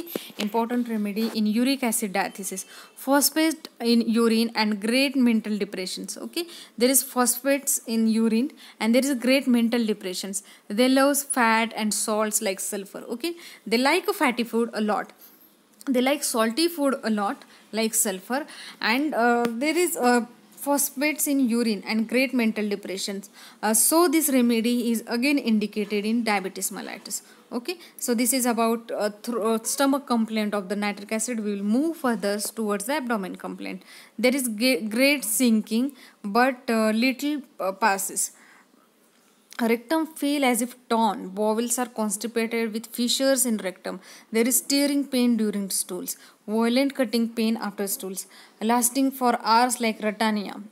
important remedy in uric acid diathesis phosphate in urine and great mental depressions okay there is phosphates in urine and there is great mental depressions they love fat and salts like sulfur okay they like fatty food a lot they like salty food a lot like sulfur and uh, there is uh, phosphates in urine and great mental depressions uh, so this remedy is again indicated in diabetes mellitus okay so this is about uh, uh stomach complaint of the nitric acid we will move further towards the abdomen complaint there is great sinking but uh, little uh, passes rectum feel as if torn bowels are constipated with fissures in rectum there is tearing pain during stools violent cutting pain after stools lasting for hours like retania.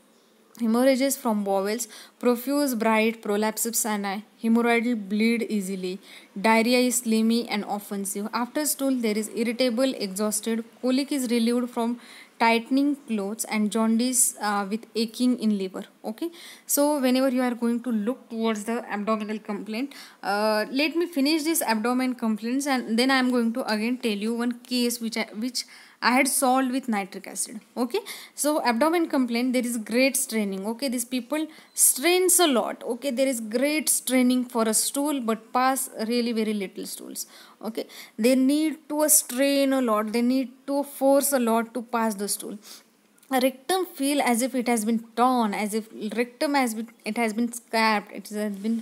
hemorrhages from bowels profuse bright prolapses and hemorrhoidal bleed easily diarrhea is slimy and offensive after stool there is irritable exhausted colic is relieved from tightening clothes and jaundice uh, with aching in liver okay so whenever you are going to look towards the abdominal complaint uh, let me finish this abdomen complaints and then i am going to again tell you one case which I, which I had solved with nitric acid. Okay. So abdomen complaint, there is great straining. Okay. These people strains a lot. Okay. There is great straining for a stool but pass really very little stools. Okay. They need to strain a lot. They need to force a lot to pass the stool rectum feel as if it has been torn as if rectum has been it has been scraped it has been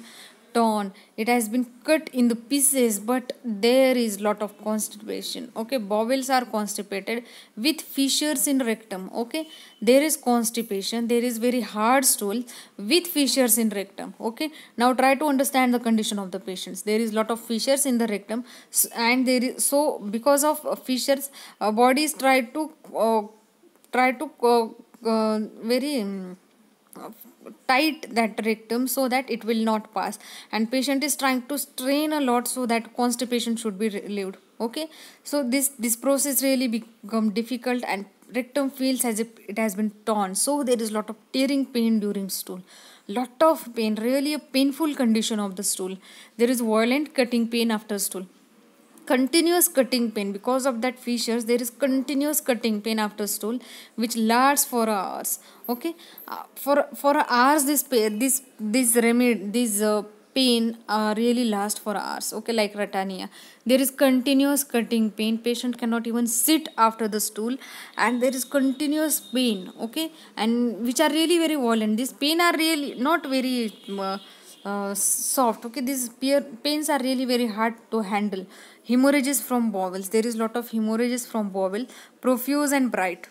torn it has been cut in the pieces but there is lot of constipation okay bowels are constipated with fissures in rectum okay there is constipation there is very hard stool with fissures in rectum okay now try to understand the condition of the patients there is lot of fissures in the rectum and there is so because of uh, fissures uh, bodies try to uh, try to uh, uh very um, tight that rectum so that it will not pass and patient is trying to strain a lot so that constipation should be relieved okay so this this process really become difficult and rectum feels as if it has been torn so there is lot of tearing pain during stool lot of pain really a painful condition of the stool there is violent cutting pain after stool continuous cutting pain because of that fissures there is continuous cutting pain after stool which lasts for hours okay uh, for for hours this this this remedy this uh, pain uh, really last for hours okay like ratania there is continuous cutting pain patient cannot even sit after the stool and there is continuous pain okay and which are really very violent This pain are really not very uh, uh soft okay these pains are really very hard to handle hemorrhages from bowels there is lot of hemorrhages from bowel profuse and bright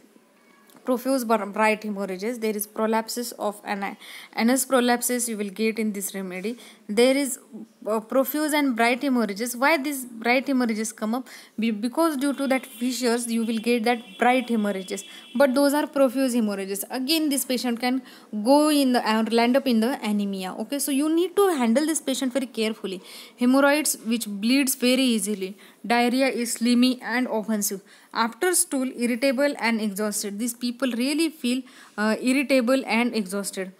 profuse bright hemorrhages there is prolapses of an anus prolapses you will get in this remedy there is uh, profuse and bright hemorrhages why these bright hemorrhages come up because due to that fissures you will get that bright hemorrhages but those are profuse hemorrhages again this patient can go in the and land up in the anemia okay so you need to handle this patient very carefully hemorrhoids which bleeds very easily diarrhea is slimy and offensive after stool irritable and exhausted these people really feel uh, irritable and exhausted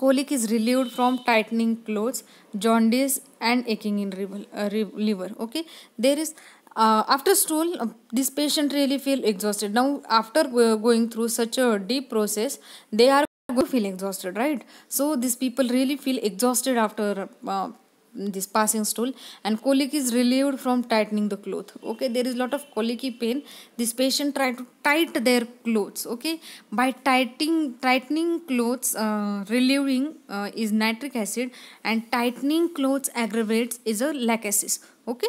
colic is relieved from tightening clothes jaundice and aching in uh, liver, okay there is uh, after stool uh, this patient really feel exhausted now after going through such a deep process they are going to feel exhausted right so these people really feel exhausted after uh, this passing stool and colic is relieved from tightening the cloth okay there is lot of colicky pain this patient try to tight their clothes okay by tightening tightening clothes uh, relieving uh, is nitric acid and tightening clothes aggravates is a lachesis okay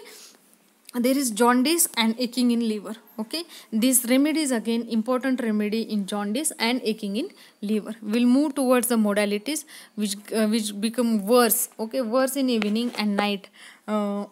there is jaundice and aching in liver okay this remedy is again important remedy in jaundice and aching in liver we'll move towards the modalities which uh, which become worse okay worse in evening and night uh,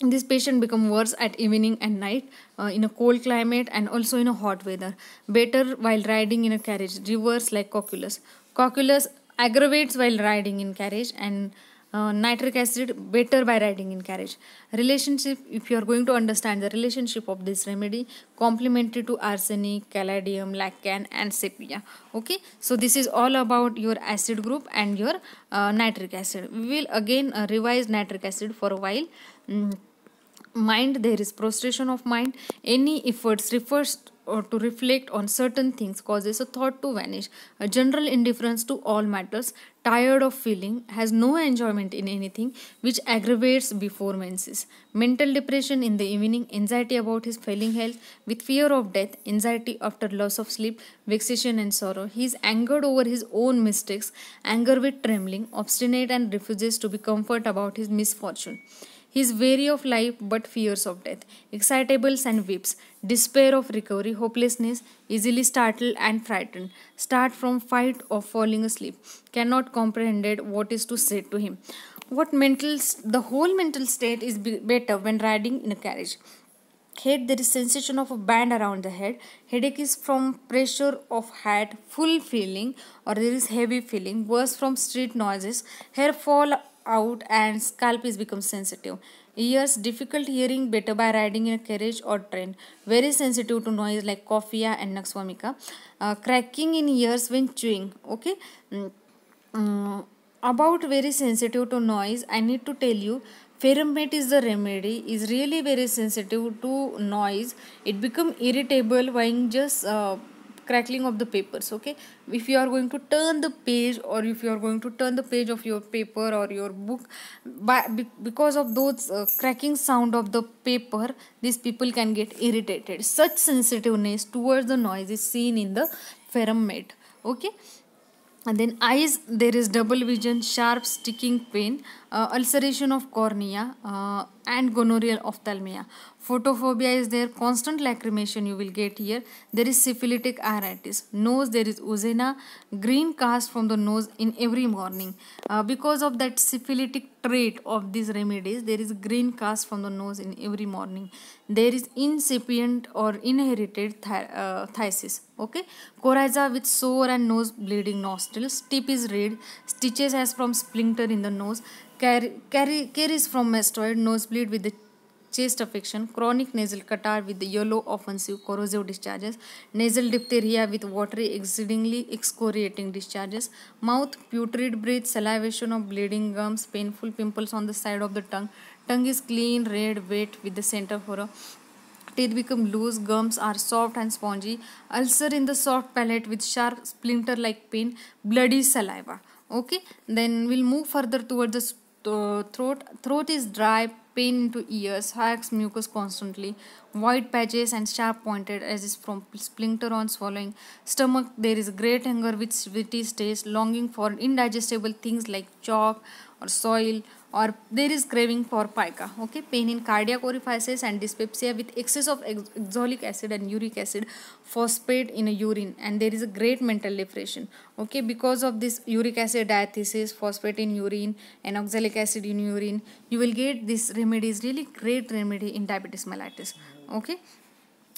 this patient become worse at evening and night uh, in a cold climate and also in a hot weather better while riding in a carriage reverse like coculus coculus aggravates while riding in carriage and uh, nitric acid better by riding in carriage relationship if you are going to understand the relationship of this remedy complementary to arsenic caladium laccan and sepia okay so this is all about your acid group and your uh, nitric acid we will again uh, revise nitric acid for a while mm. mind there is prostration of mind any efforts refers or to reflect on certain things causes a thought to vanish. A general indifference to all matters, tired of feeling, has no enjoyment in anything, which aggravates before menses. Mental depression in the evening, anxiety about his failing health, with fear of death, anxiety after loss of sleep, vexation and sorrow. He is angered over his own mistakes, anger with trembling, obstinate and refuses to be comfort about his misfortune. He is weary of life but fears of death, excitables and weeps, despair of recovery, hopelessness, easily startled and frightened, start from fight or falling asleep, cannot comprehend what is to say to him. What mental, the whole mental state is better when riding in a carriage head there is sensation of a band around the head headache is from pressure of head full feeling or there is heavy feeling worse from street noises hair fall out and scalp is become sensitive. Ears difficult hearing better by riding in a carriage or train. Very sensitive to noise like coffee and Naxwamika. Uh, cracking in ears when chewing. Okay. Um, about very sensitive to noise, I need to tell you Ferromate is the remedy is really very sensitive to noise. It become irritable when just uh, crackling of the papers okay if you are going to turn the page or if you are going to turn the page of your paper or your book by because of those uh, cracking sound of the paper these people can get irritated such sensitiveness towards the noise is seen in the ferromate okay and then eyes there is double vision sharp sticking pain uh, ulceration of cornea uh, and gonorrheal ophthalmia photophobia is there constant lacrimation you will get here there is syphilitic iritis nose there is uzena green cast from the nose in every morning uh, because of that syphilitic trait of these remedies there is green cast from the nose in every morning there is incipient or inherited th uh, thysis okay coryza with sore and nose bleeding nostrils tip is red stitches as from splinter in the nose carry, carries from mastoid nosebleed with the chest affection, chronic nasal catarrh with yellow offensive corrosive discharges, nasal diphtheria with watery exceedingly excoriating discharges, mouth putrid breath, salivation of bleeding gums, painful pimples on the side of the tongue, tongue is clean, red, wet with the center for a teeth become loose, gums are soft and spongy, ulcer in the soft palate with sharp splinter like pain, bloody saliva. Okay, then we'll move further towards the uh, throat. Throat is dry, pain into ears, hacks mucus constantly, white patches and sharp pointed as from splinter on swallowing. Stomach there is great hunger which witty stays, longing for indigestible things like chalk or soil or there is craving for pica okay pain in cardiac orifices and dyspepsia with excess of oxalic acid and uric acid phosphate in urine and there is a great mental depression okay because of this uric acid diathesis phosphate in urine and oxalic acid in urine you will get this remedy is really great remedy in diabetes mellitus okay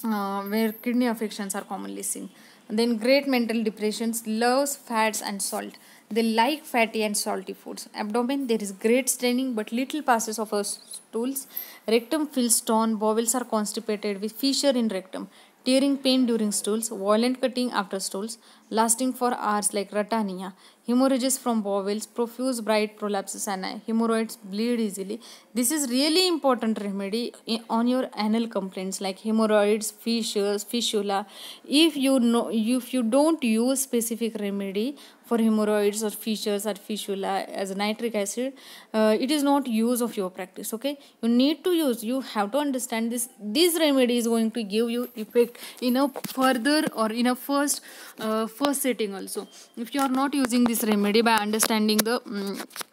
uh, where kidney affections are commonly seen then great mental depressions loves fats and salt they like fatty and salty foods. Abdomen, there is great straining but little passes of stools. Rectum feels torn, bowels are constipated with fissure in rectum, tearing pain during stools, violent cutting after stools, lasting for hours like ratania, hemorrhages from bowels, profuse bright prolapses and hemorrhoids bleed easily. This is really important remedy on your anal complaints like hemorrhoids, fissures, fistula. If you know, if you don't use specific remedy for hemorrhoids or fissures or fistula as nitric acid uh, it is not use of your practice okay you need to use you have to understand this this remedy is going to give you effect in a further or in a first uh, first setting also if you are not using this remedy by understanding the um, mm,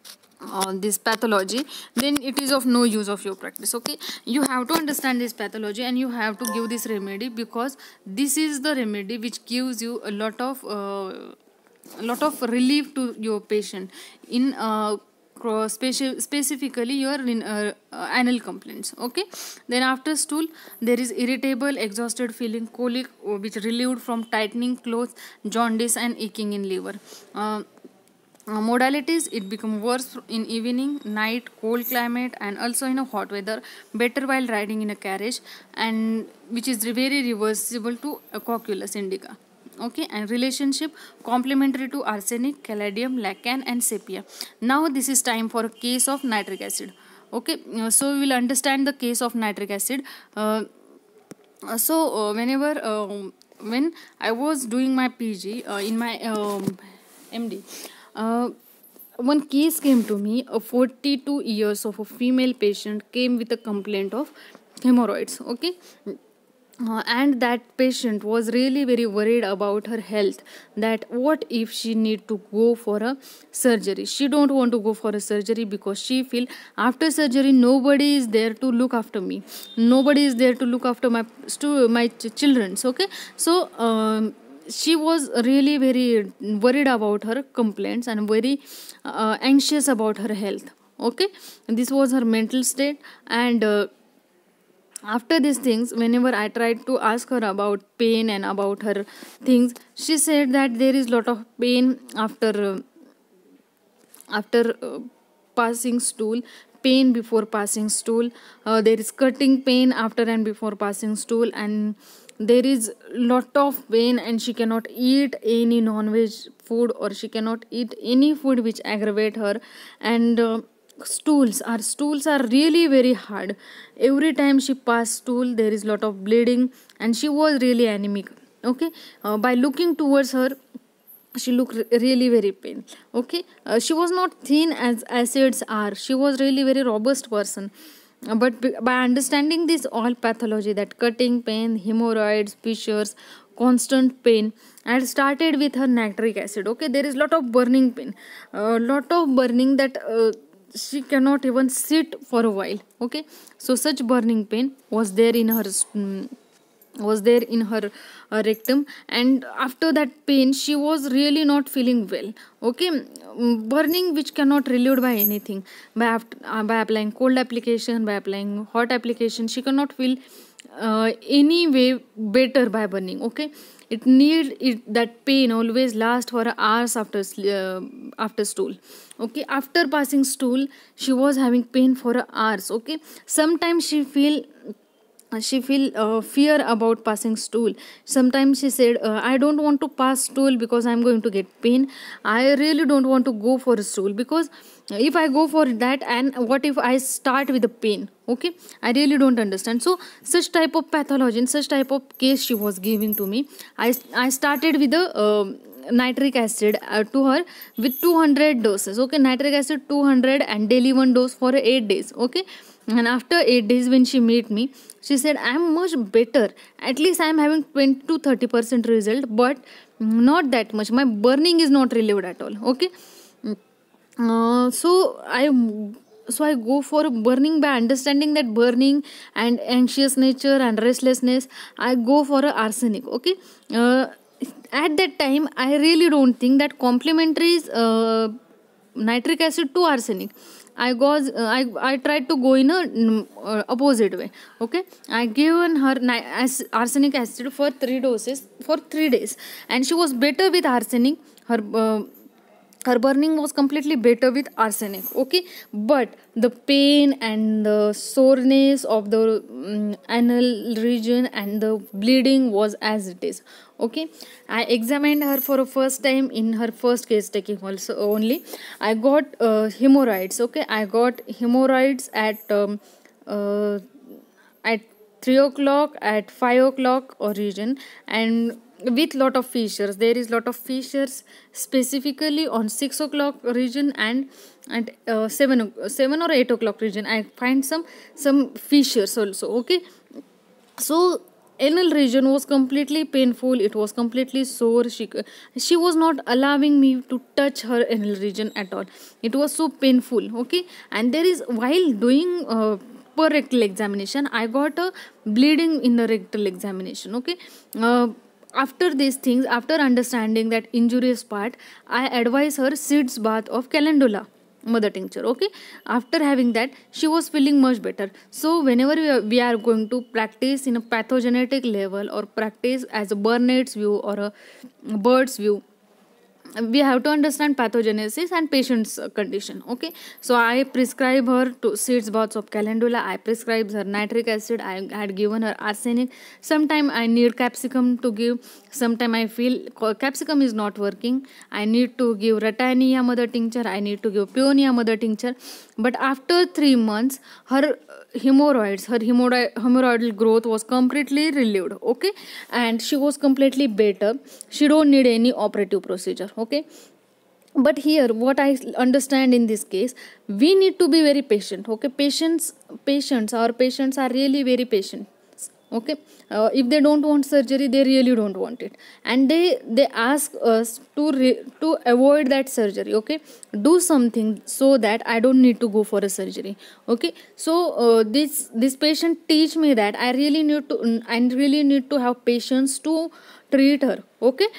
on uh, this pathology then it is of no use of your practice okay you have to understand this pathology and you have to give this remedy because this is the remedy which gives you a lot of uh, a lot of relief to your patient in uh, speci specifically your uh, uh, anal complaints okay then after stool there is irritable exhausted feeling colic uh, which relieved from tightening clothes jaundice and aching in liver uh, uh, modalities it become worse in evening night cold climate and also in a hot weather better while riding in a carriage and which is very reversible to a cocculus indica okay and relationship complementary to arsenic caladium lacan and sepia now this is time for a case of nitric acid okay uh, so we will understand the case of nitric acid uh, uh so uh, whenever uh, when i was doing my pg uh, in my um, md one case came to me a 42 years of a female patient came with a complaint of hemorrhoids okay uh, and that patient was really very worried about her health that what if she need to go for a surgery she don't want to go for a surgery because she feel after surgery nobody is there to look after me nobody is there to look after my to my ch- childrens okay so um, she was really very worried about her complaints and very uh, anxious about her health okay and this was her mental state and uh, after these things whenever i tried to ask her about pain and about her things she said that there is lot of pain after uh, after uh, passing stool pain before passing stool uh, there is cutting pain after and before passing stool and there is lot of pain and she cannot eat any non-veg food or she cannot eat any food which aggravate her and uh, stools our stools are really very hard every time she passed stool there is lot of bleeding and she was really anemic okay uh, by looking towards her she looked really very pale okay uh, she was not thin as acids are she was really very robust person uh, but by understanding this all pathology that cutting pain hemorrhoids fissures constant pain and started with her nitric acid okay there is lot of burning pain uh, lot of burning that uh, she cannot even sit for a while okay so such burning pain was there in her mm, was there in her uh, rectum and after that pain she was really not feeling well okay mm, burning which cannot relieved by anything by after, uh, by applying cold application by applying hot application she cannot feel uh, any way better by burning okay it need it, that pain always last for hours after uh, after stool. Okay, after passing stool, she was having pain for hours. Okay, sometimes she feel she feel uh, fear about passing stool sometimes she said uh, i don't want to pass stool because i'm going to get pain i really don't want to go for a stool because if i go for that and what if i start with the pain okay i really don't understand so such type of pathology and such type of case she was giving to me i i started with the uh, um, nitric acid uh, to her with 200 doses okay nitric acid 200 and daily one dose for 8 days okay and after 8 days when she met me she said i'm much better at least i'm having 20 to 30 percent result but not that much my burning is not relieved at all okay uh, so i so i go for burning by understanding that burning and anxious nature and restlessness i go for arsenic okay uh, at that time i really don't think that complementary is uh, nitric acid to arsenic i was uh, i i tried to go in a uh, opposite way okay i given her as arsenic acid for 3 doses for 3 days and she was better with arsenic her uh, her burning was completely better with arsenic okay but the pain and the soreness of the um, anal region and the bleeding was as it is okay i examined her for a first time in her first case taking also only i got uh, hemorrhoids okay i got hemorrhoids at um, uh, at 3 o'clock at 5 o'clock origin and with lot of fissures there is lot of fissures specifically on 6 o'clock region and at uh, 7 7 or 8 o'clock region i find some some fissures also okay so anal region was completely painful it was completely sore she she was not allowing me to touch her anal region at all it was so painful okay and there is while doing uh, per rectal examination i got a bleeding in the rectal examination okay uh, after these things, after understanding that injurious part, I advise her seeds bath of calendula mother tincture okay after having that she was feeling much better so whenever we are, going to practice in a pathogenetic level or practice as a burnett's view or a bird's view we have to understand pathogenesis and patient's condition okay so i prescribe her to seeds baths of calendula i prescribe her nitric acid i had given her arsenic sometime i need capsicum to give sometime i feel capsicum is not working i need to give ratania mother tincture i need to give peonia mother tincture but after 3 months her hemorrhoids her hemorrhoidal growth was completely relieved okay and she was completely better she don't need any operative procedure okay but here what i understand in this case we need to be very patient okay patients patients our patients are really very patient okay uh, if they don't want surgery they really don't want it and they they ask us to re- to avoid that surgery okay do something so that i don't need to go for a surgery okay so uh, this this patient teach me that i really need to i really need to have patience to treat her okay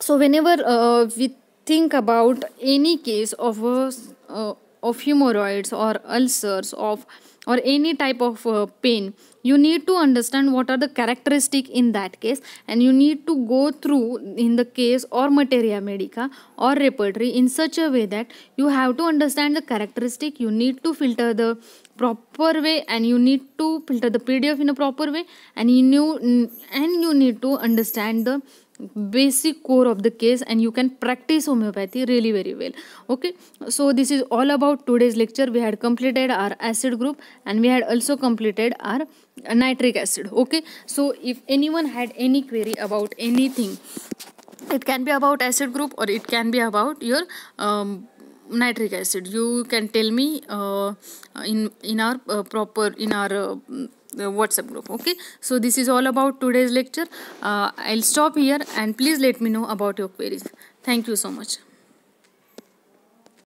so whenever uh, we think about any case of a, uh, of hemorrhoids or ulcers of or any type of uh, pain you need to understand what are the characteristic in that case and you need to go through in the case or materia medica or repertory in such a way that you have to understand the characteristic you need to filter the proper way and you need to filter the pdf in a proper way and you knew, and you need to understand the basic core of the case and you can practice homeopathy really very well okay so this is all about today's lecture we had completed our acid group and we had also completed our nitric acid okay so if anyone had any query about anything it can be about acid group or it can be about your um, nitric acid you can tell me uh, in in our uh, proper in our uh, the uh, whatsapp group okay so this is all about today's lecture uh, i'll stop here and please let me know about your queries thank you so much